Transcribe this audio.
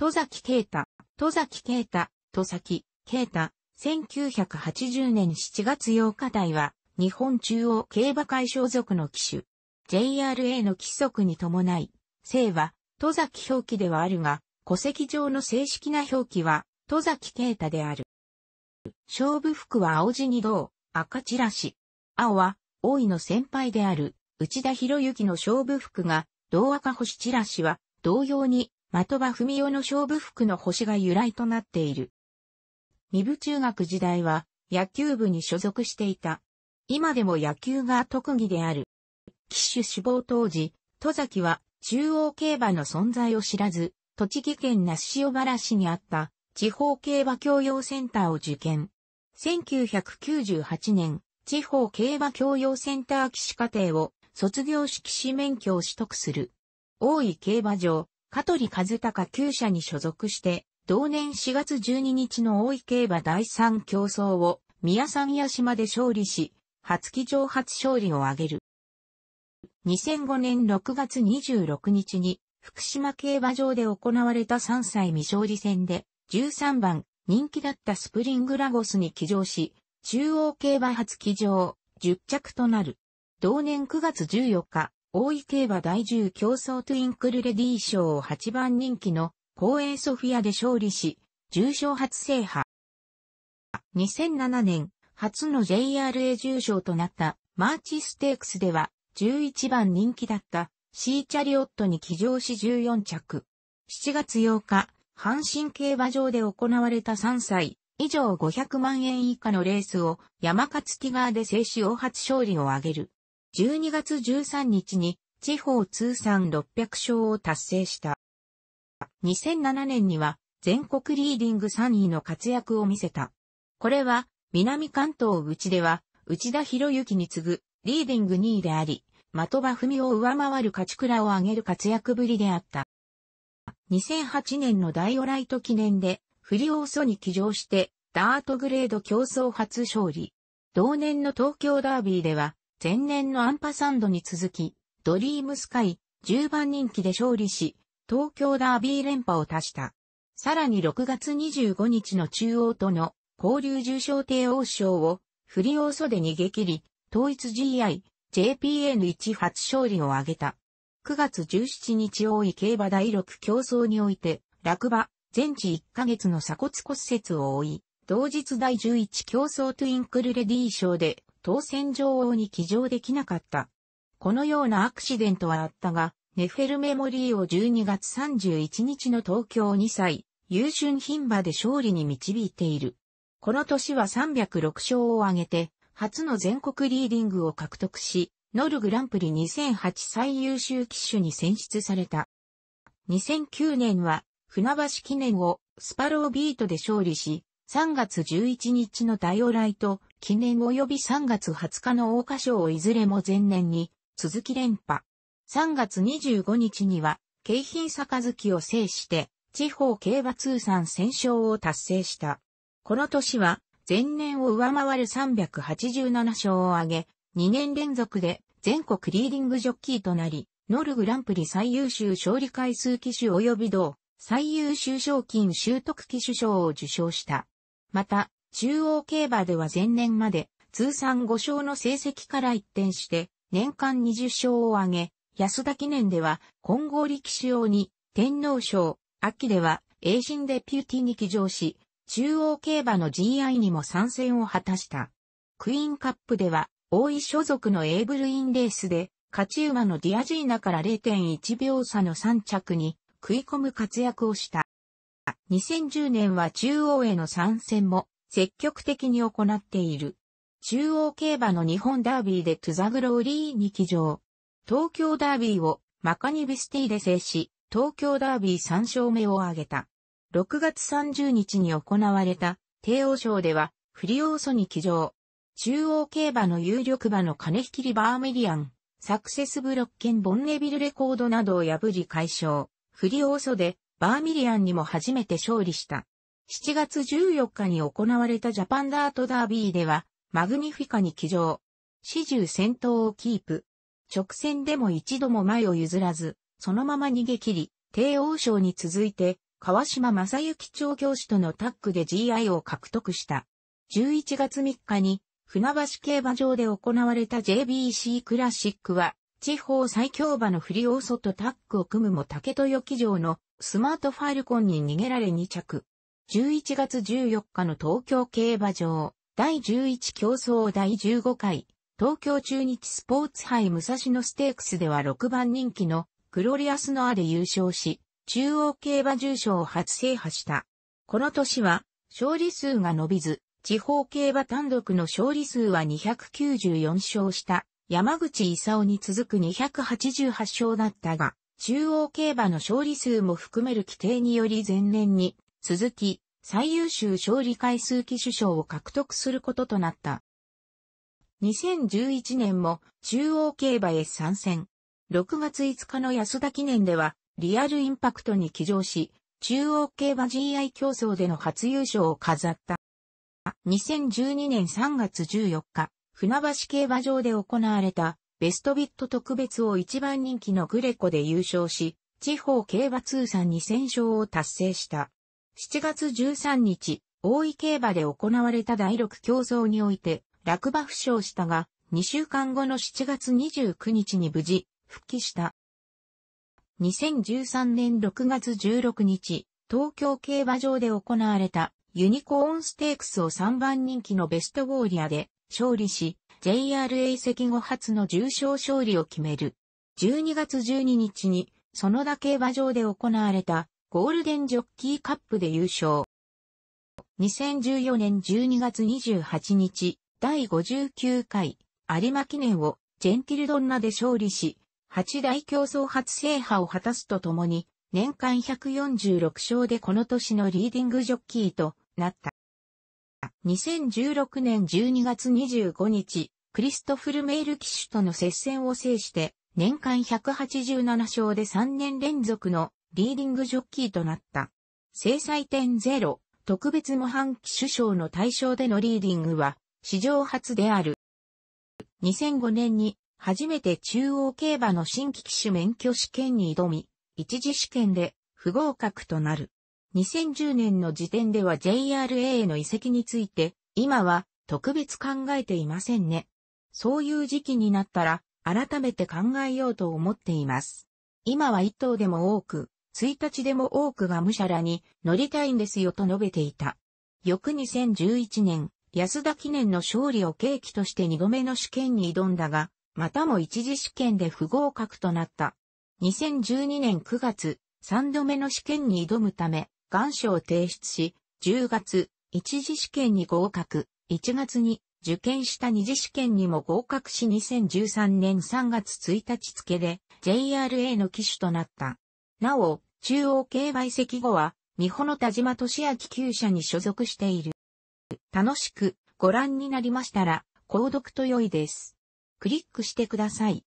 戸崎啓太、戸崎啓太、戸崎啓太、1980年7月8日台は、日本中央競馬会所属の騎手。JRA の規則に伴い、姓は、戸崎表記ではあるが、戸籍上の正式な表記は、戸崎啓太である。勝負服は青地に銅、赤チラシ。青は、大井の先輩である、内田博之の勝負服が、銅赤星チラシは、同様に的場文雄の勝負服の星が由来となっている。二部中学時代は野球部に所属していた。今でも野球が特技である。騎手死亡当時、戸崎は中央競馬の存在を知らず、栃木県那須塩原市にあった地方競馬教養センターを受験。1998年、地方競馬教養センター騎士課程を卒業式士免許を取得する。大井競馬場、香取和孝厩舎に所属して、同年4月12日の大井競馬第3競争を宮山屋島で勝利し、初騎乗初勝利を挙げる。2005年6月26日に福島競馬場で行われた3歳未勝利戦で13番人気だったスプリングラゴスに騎乗し、中央競馬初騎乗10着となる。同年9月14日、大井競馬第10競争トゥインクルレディー賞を8番人気の公営ソフィアで勝利し、重賞初制覇。2007年、初の JRA 重賞となったマーチステークスでは、11番人気だったシーチャリオットに騎乗し14着。7月8日、阪神競馬場で行われた3歳以上500万円以下のレースを山勝ティガーで制止大初勝利を挙げる。12月13日に地方通算600勝を達成した。2007年には全国リーディング3位の活躍を見せた。これは南関東内では内田博之に次ぐリーディング2位であり、的場文を上回る勝倉を上げる活躍ぶりであった。2008年のダイオライト記念で、フリオーソに騎乗して、ダートグレード競争初勝利。同年の東京ダービーでは、前年のアンパサンドに続き、ドリームスカイ、10番人気で勝利し、東京ダービー連覇を達した。さらに6月25日の中央との交流重賞帝王賞を振り要袖で逃げ切り、統一 GI、JPN1 初勝利を挙げた。9月17日大井競馬第6競争において、落馬、全治1ヶ月の鎖骨骨折を追い、同日第11競争トゥインクルレディー賞で当選女王に騎乗できなかった。このようなアクシデントはあったが、ネフェルメモリーを12月31日の東京2歳、優春品馬で勝利に導いている。この年は306勝を挙げて、初の全国リーディングを獲得し、ノルグランプリ2008最優秀騎手に選出された。2009年は、船橋記念をスパロービートで勝利し、3月11日の大オライト記念及び3月20日の大歌賞をいずれも前年に続き連覇。3月25日には、京浜杯を制して、地方競馬通算戦勝を達成した。この年は、前年を上回る387勝を挙げ、2年連続で全国リーディングジョッキーとなり、ノルグランプリ最優秀勝利回数機種及び同、最優秀賞金習得機種賞を受賞した。また、中央競馬では前年まで通算5勝の成績から一転して年間20勝を挙げ、安田記念では混合力士用に天皇賞、秋では英神デピューティに騎乗し、中央競馬の GI にも参戦を果たした。クイーンカップでは、大井所属のエーブルインレースで、勝ち馬のディアジーナから0.1秒差の3着に食い込む活躍をした。か、2010年は中央への参戦も積極的に行っている。中央競馬の日本ダービーでトゥザグローリーに騎乗。東京ダービーをマカニビスティで制し、東京ダービー3勝目を挙げた。6月30日に行われた帝王賞ではフリオーソに騎乗。中央競馬の有力馬の金引きリバーメディアン、サクセスブロッケンボンネビルレコードなどを破り解消。フリオーソでバーミリアンにも初めて勝利した。7月14日に行われたジャパンダートダービーでは、マグニフィカに騎乗。始終先頭をキープ。直線でも一度も前を譲らず、そのまま逃げ切り、帝王賞に続いて、川島正幸調教師とのタッグで GI を獲得した。11月3日に、船橋競馬場で行われた JBC クラシックは、地方最強馬のフリオーソとタッグを組むも竹豊騎乗のスマートファルコンに逃げられ2着。11月14日の東京競馬場、第11競争第15回、東京中日スポーツ杯武蔵野ステークスでは6番人気のクロリアスノアで優勝し、中央競馬重賞を初制覇した。この年は、勝利数が伸びず、地方競馬単独の勝利数は294勝した。山口勲に続く288勝だったが、中央競馬の勝利数も含める規定により前年に、続き、最優秀勝利回数期首賞を獲得することとなった。2011年も中央競馬へ参戦。6月5日の安田記念では、リアルインパクトに起乗し、中央競馬 GI 競争での初優勝を飾った。2012年3月14日、船橋競馬場で行われたベストビット特別を一番人気のグレコで優勝し、地方競馬通算2000勝を達成した。7月13日、大井競馬で行われた第6競争において、落馬負傷したが、2週間後の7月29日に無事、復帰した。2013年6月16日、東京競馬場で行われたユニコーンステークスを3番人気のベストウォーリアで勝利し、JRA 赤後初の重賞勝利を決める。12月12日に、園田競馬場で行われた、ゴールデンジョッキーカップで優勝。2014年12月28日、第59回、有馬記念を、ジェンティルドンナで勝利し、8大競争初制覇を果たすとともに、年間146勝でこの年のリーディングジョッキーとなった。2016年12月25日、クリストフル・メール騎手との接戦を制して、年間187勝で3年連続のリーディングジョッキーとなった。制裁点ゼロ、特別模範騎手賞の対象でのリーディングは、史上初である。2005年に、初めて中央競馬の新規騎手免許試験に挑み、一次試験で不合格となる。2010年の時点では JRA への移籍について、今は特別考えていませんね。そういう時期になったら、改めて考えようと思っています。今は一頭でも多く、1日でも多くがむしゃらに乗りたいんですよと述べていた。翌2011年、安田記念の勝利を契機として2度目の試験に挑んだが、またも一次試験で不合格となった。2012年9月、3度目の試験に挑むため、願書を提出し、10月、一次試験に合格、1月に受験した二次試験にも合格し2013年3月1日付で JRA の機種となった。なお、中央競売席後は、美穂の田島俊明旧社に所属している。楽しくご覧になりましたら、購読と良いです。クリックしてください。